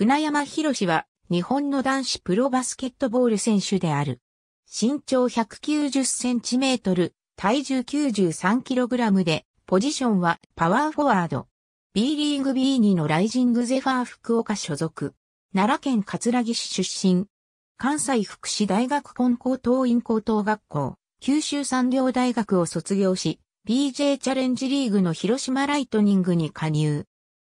船山博士は日本の男子プロバスケットボール選手である。身長190センチメートル、体重93キログラムで、ポジションはパワーフォワード。B リーグ B2 のライジングゼファー福岡所属。奈良県葛城市出身。関西福祉大学本高等院高等学校、九州産業大学を卒業し、BJ チャレンジリーグの広島ライトニングに加入。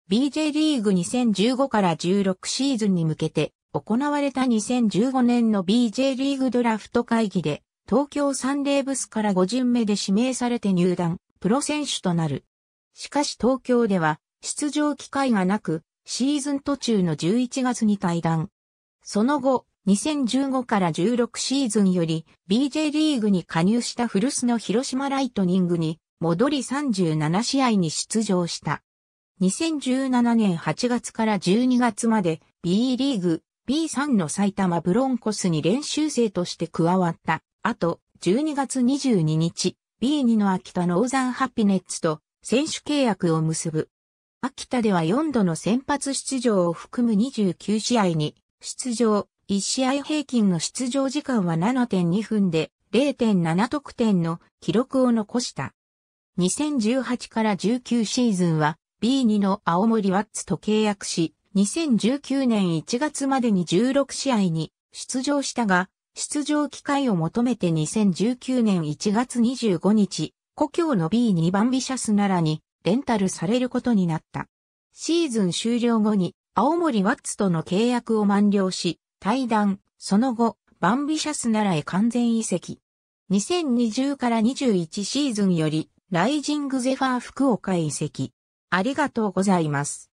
BJ リーグ2015から16シーズンに向けて行われた2015年の BJ リーグドラフト会議で東京サンレーブスから5巡目で指名されて入団、プロ選手となる。しかし東京では出場機会がなくシーズン途中の11月に退団。その後、2015から16シーズンより BJ リーグに加入した古巣の広島ライトニングに戻り37試合に出場した。2017年8月から12月まで B リーグ B3 の埼玉ブロンコスに練習生として加わった。あと、12月22日、B2 の秋田ノーザンハピネッツと選手契約を結ぶ。秋田では4度の先発出場を含む29試合に出場、1試合平均の出場時間は7.2分で0.7得点の記録を残した。2018から19シーズンは B2 の青森ワッツと契約し、2019年1月までに16試合に出場したが、出場機会を求めて2019年1月25日、故郷の B2 ンビシャスならにレンタルされることになった。シーズン終了後に青森ワッツとの契約を満了し、退団、その後、バンビシャスならへ完全移籍。2020から21シーズンより、ライジングゼファー福岡へ移籍。ありがとうございます。